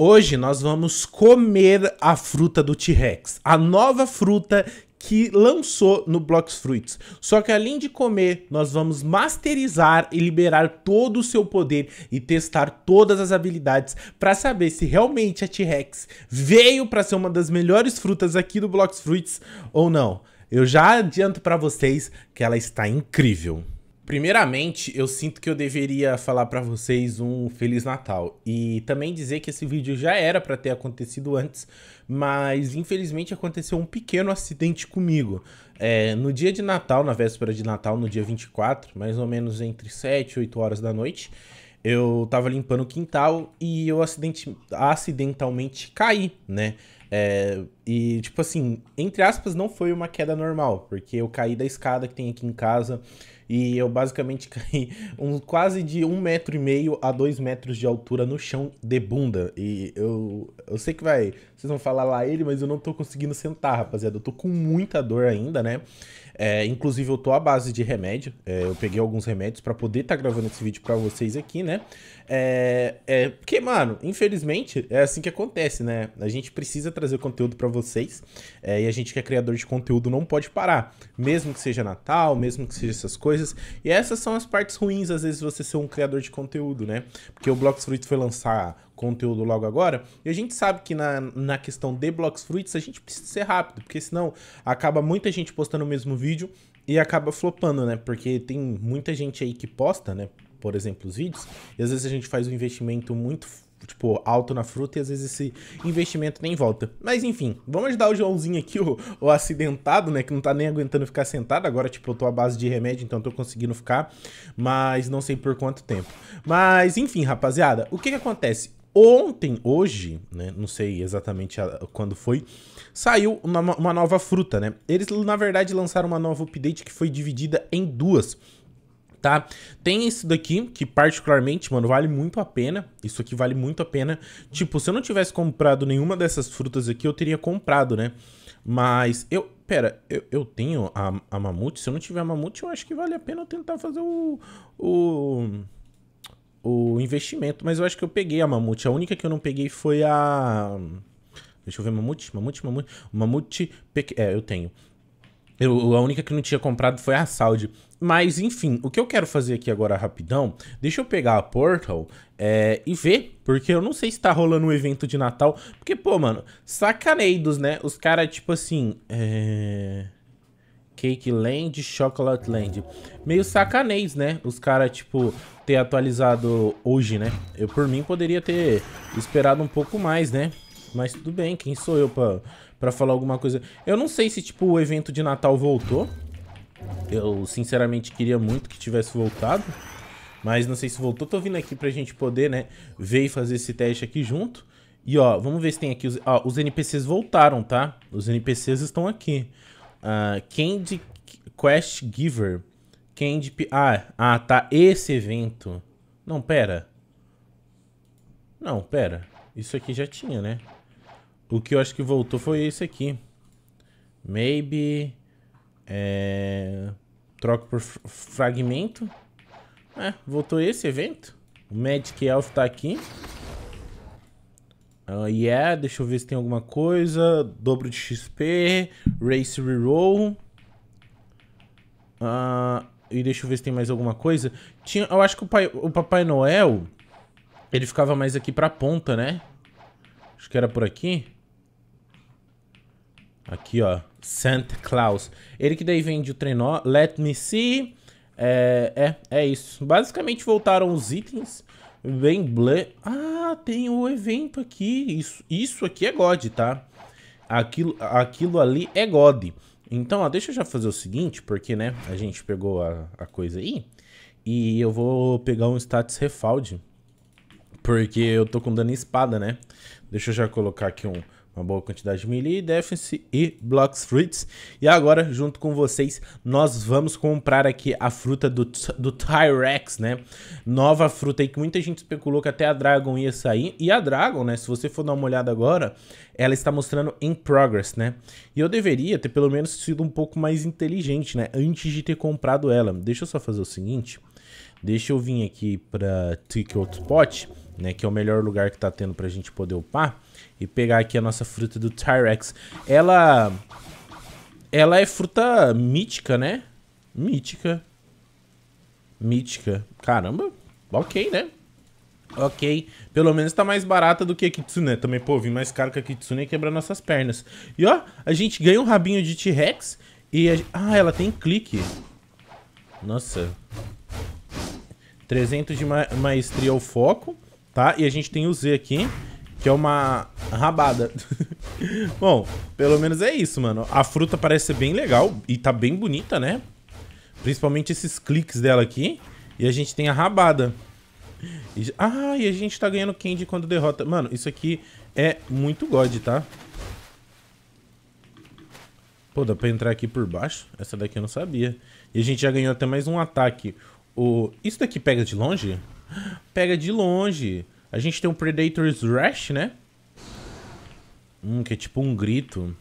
Hoje nós vamos comer a fruta do T-Rex, a nova fruta que lançou no Blox Fruits. Só que além de comer, nós vamos masterizar e liberar todo o seu poder e testar todas as habilidades para saber se realmente a T-Rex veio para ser uma das melhores frutas aqui do Blox Fruits ou não. Eu já adianto para vocês que ela está incrível. Primeiramente, eu sinto que eu deveria falar para vocês um Feliz Natal e também dizer que esse vídeo já era para ter acontecido antes, mas infelizmente aconteceu um pequeno acidente comigo. É, no dia de Natal, na véspera de Natal, no dia 24, mais ou menos entre 7 e 8 horas da noite, eu tava limpando o quintal e eu acidente, acidentalmente caí, né? É, e, tipo assim, entre aspas, não foi uma queda normal, porque eu caí da escada que tem aqui em casa e eu basicamente caí um, quase de um metro e meio a dois metros de altura no chão de bunda. E eu, eu sei que vai. Vocês vão falar lá ele, mas eu não tô conseguindo sentar, rapaziada. Eu tô com muita dor ainda, né? É, inclusive, eu tô à base de remédio. É, eu peguei alguns remédios para poder estar tá gravando esse vídeo para vocês aqui, né? É, é, porque, mano, infelizmente é assim que acontece, né? A gente precisa trazer conteúdo para vocês é, e a gente que é criador de conteúdo não pode parar, mesmo que seja Natal, mesmo que seja essas coisas. E essas são as partes ruins, às vezes, você ser um criador de conteúdo, né? Porque o Blocks Fruit foi lançar conteúdo logo agora. E a gente sabe que na, na questão de Blocks Fruits a gente precisa ser rápido, porque senão acaba muita gente postando o mesmo vídeo e acaba flopando, né? Porque tem muita gente aí que posta, né? por exemplo, os vídeos, e às vezes a gente faz um investimento muito tipo, alto na fruta e às vezes esse investimento nem volta. Mas enfim, vamos ajudar o Joãozinho aqui, o, o acidentado, né, que não tá nem aguentando ficar sentado. Agora, tipo, eu tô à base de remédio, então tô conseguindo ficar, mas não sei por quanto tempo. Mas enfim, rapaziada, o que que acontece? Ontem, hoje, né, não sei exatamente a, quando foi, saiu uma, uma nova fruta, né? Eles, na verdade, lançaram uma nova update que foi dividida em duas tá? Tem esse daqui, que particularmente, mano, vale muito a pena. Isso aqui vale muito a pena. Tipo, se eu não tivesse comprado nenhuma dessas frutas aqui, eu teria comprado, né? Mas eu... Pera, eu, eu tenho a, a mamute. Se eu não tiver a mamute, eu acho que vale a pena eu tentar fazer o... O... O investimento. Mas eu acho que eu peguei a mamute. A única que eu não peguei foi a... Deixa eu ver, mamute, mamute, mamute. Mamute... pe É, eu tenho. Eu, a única que não tinha comprado foi a Saudi. Mas, enfim, o que eu quero fazer aqui agora rapidão, deixa eu pegar a Portal é, e ver, porque eu não sei se tá rolando um evento de Natal. Porque, pô, mano, sacaneidos, né? Os caras, tipo assim, é... Cake Land, Chocolate Land. Meio sacaneis, né? Os caras, tipo, ter atualizado hoje, né? Eu, por mim, poderia ter esperado um pouco mais, né? Mas tudo bem, quem sou eu pra pra falar alguma coisa. Eu não sei se, tipo, o evento de Natal voltou. Eu, sinceramente, queria muito que tivesse voltado. Mas não sei se voltou. Tô vindo aqui pra gente poder, né, ver e fazer esse teste aqui junto. E, ó, vamos ver se tem aqui... Os, ó, os NPCs voltaram, tá? Os NPCs estão aqui. Uh, Candy Quest Giver. Candy... Ah, ah, tá. Esse evento. Não, pera. Não, pera. Isso aqui já tinha, né? O que eu acho que voltou foi esse aqui. Maybe. É, troca por fragmento. É, voltou esse evento. O Magic Elf tá aqui. Uh, yeah, deixa eu ver se tem alguma coisa. Dobro de XP. Race Reroll. Uh, e deixa eu ver se tem mais alguma coisa. Tinha, eu acho que o, pai, o Papai Noel, ele ficava mais aqui pra ponta, né? Acho que era por aqui. Aqui, ó. Santa Claus. Ele que daí vende o trenó. Let me see. É, é, é isso. Basicamente voltaram os itens. Vem ble... Ah, tem o evento aqui. Isso, isso aqui é God, tá? Aquilo, aquilo ali é God. Então, ó, deixa eu já fazer o seguinte, porque, né, a gente pegou a, a coisa aí. E eu vou pegar um status refalde. Porque eu tô com dano espada, né? Deixa eu já colocar aqui um uma boa quantidade de melee, defense e blocks fruits. E agora, junto com vocês, nós vamos comprar aqui a fruta do, do Tyrex, né? Nova fruta aí que muita gente especulou que até a Dragon ia sair. E a Dragon, né? Se você for dar uma olhada agora, ela está mostrando em progress, né? E eu deveria ter pelo menos sido um pouco mais inteligente, né? Antes de ter comprado ela. Deixa eu só fazer o seguinte. Deixa eu vir aqui para Ticket Spot né? Que é o melhor lugar que tá tendo pra gente poder upar. E pegar aqui a nossa fruta do Tyrex. Ela... Ela é fruta mítica, né? Mítica. Mítica. Caramba. Ok, né? Ok. Pelo menos tá mais barata do que a Kitsune. Também, pô, vim mais caro que a Kitsune e quebrar nossas pernas. E ó, a gente ganha um rabinho de T-Rex e... A... Ah, ela tem clique. Nossa. 300 de ma maestria ao foco tá? E a gente tem o Z aqui, que é uma rabada. Bom, pelo menos é isso, mano. A fruta parece ser bem legal e tá bem bonita, né? Principalmente esses cliques dela aqui. E a gente tem a rabada. E... ah, e a gente tá ganhando candy quando derrota. Mano, isso aqui é muito god, tá? Pô, dá pra entrar aqui por baixo? Essa daqui eu não sabia. E a gente já ganhou até mais um ataque. O... Isso daqui pega de longe? Pega de longe. A gente tem um Predator's Rush, né? Hum, que é tipo um grito.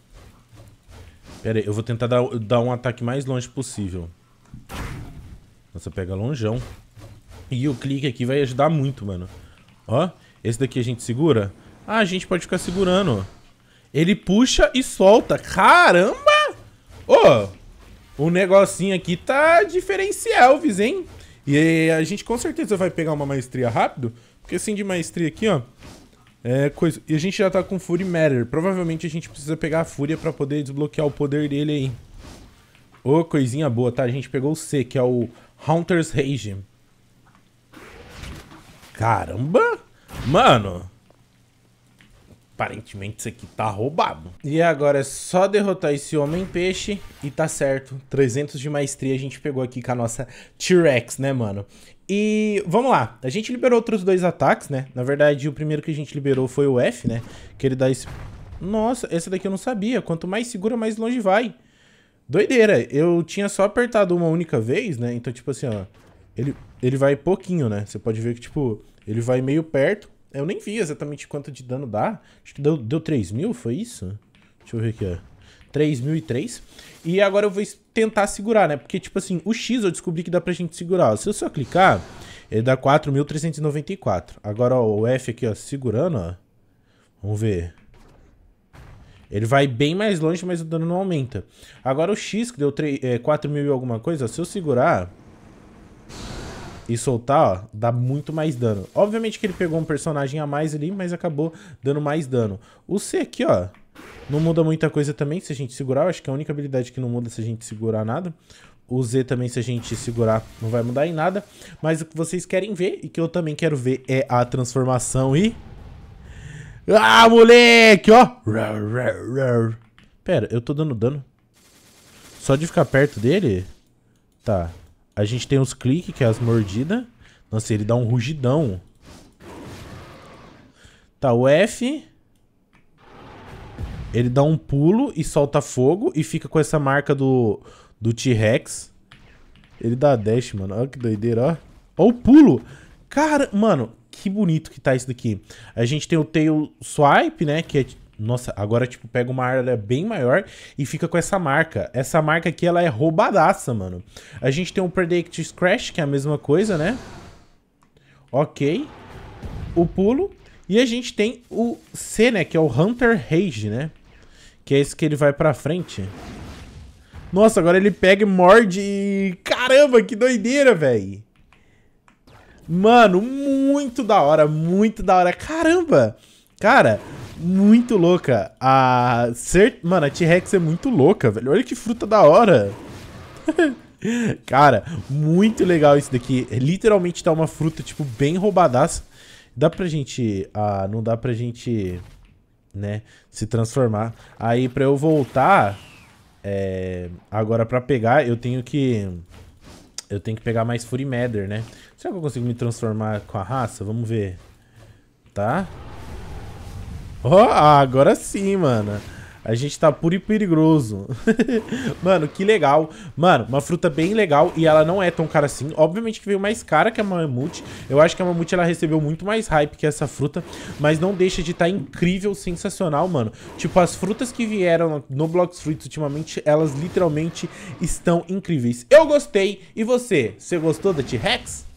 Pera aí, eu vou tentar dar, dar um ataque mais longe possível. Nossa, pega longeão. E o clique aqui vai ajudar muito, mano. Ó, esse daqui a gente segura? Ah, a gente pode ficar segurando. Ele puxa e solta. Caramba! Ô, oh, o negocinho aqui tá diferencial, vizinho. E a gente com certeza vai pegar uma maestria rápido, porque assim de maestria aqui, ó. É coisa... E a gente já tá com Fury Matter. Provavelmente a gente precisa pegar a Fúria pra poder desbloquear o poder dele aí. Ô, oh, coisinha boa, tá? A gente pegou o C, que é o Haunter's Rage. Caramba! Mano, Aparentemente isso aqui tá roubado. E agora é só derrotar esse homem peixe e tá certo. 300 de maestria a gente pegou aqui com a nossa T-Rex, né, mano? E vamos lá, a gente liberou outros dois ataques, né? Na verdade, o primeiro que a gente liberou foi o F, né? Que ele dá esse... Nossa, essa daqui eu não sabia. Quanto mais segura, mais longe vai. Doideira. Eu tinha só apertado uma única vez, né? Então, tipo assim, ó. Ele, ele vai pouquinho, né? Você pode ver que, tipo, ele vai meio perto. Eu nem vi exatamente quanto de dano dá. Acho que deu, deu 3 mil, foi isso? Deixa eu ver aqui, ó. 3003. E agora eu vou tentar segurar, né? Porque, tipo assim, o X eu descobri que dá pra gente segurar. Se eu só clicar, ele dá 4.394. Agora, ó, o F aqui, ó, segurando, ó. Vamos ver. Ele vai bem mais longe, mas o dano não aumenta. Agora o X, que deu 3, é, mil e alguma coisa, ó, se eu segurar e soltar, ó, dá muito mais dano. Obviamente que ele pegou um personagem a mais ali, mas acabou dando mais dano. O C aqui, ó, não muda muita coisa também se a gente segurar. Eu acho que é a única habilidade que não muda se a gente segurar nada. O Z também, se a gente segurar, não vai mudar em nada. Mas o que vocês querem ver e que eu também quero ver é a transformação e... Ah, moleque, ó! Pera, eu tô dando dano? Só de ficar perto dele? Tá. A gente tem os cliques, que é as mordidas. Nossa, ele dá um rugidão. Tá, o F. Ele dá um pulo e solta fogo e fica com essa marca do, do T-Rex. Ele dá dash, mano. Olha que doideira, ó. Ó o pulo! Cara, mano, que bonito que tá isso daqui. A gente tem o tail swipe, né? Que é nossa, agora, tipo, pega uma área é bem maior e fica com essa marca. Essa marca aqui, ela é roubadaça, mano. A gente tem o um Predict Scratch, que é a mesma coisa, né? Ok. O pulo. E a gente tem o C, né? Que é o Hunter Rage, né? Que é esse que ele vai pra frente. Nossa, agora ele pega e morde Caramba, que doideira, velho. Mano, muito da hora, muito da hora. Caramba! Cara, muito louca. A cert... Mano, a T-Rex é muito louca, velho. Olha que fruta da hora. Cara, muito legal isso daqui. Literalmente tá uma fruta, tipo, bem roubadaça. Dá pra gente... Ah, não dá pra gente, né, se transformar. Aí, pra eu voltar, é... agora pra pegar, eu tenho que... Eu tenho que pegar mais Fury Matter, né? Será que eu consigo me transformar com a raça? Vamos ver. Tá? Ó, oh, agora sim, mano. A gente tá puro e perigoso. mano, que legal. Mano, uma fruta bem legal e ela não é tão cara assim. Obviamente que veio mais cara que a mamute. Eu acho que a mamute ela recebeu muito mais hype que essa fruta. Mas não deixa de estar tá incrível, sensacional, mano. Tipo, as frutas que vieram no Blocks Fruits ultimamente, elas literalmente estão incríveis. Eu gostei. E você? Você gostou da T-Rex?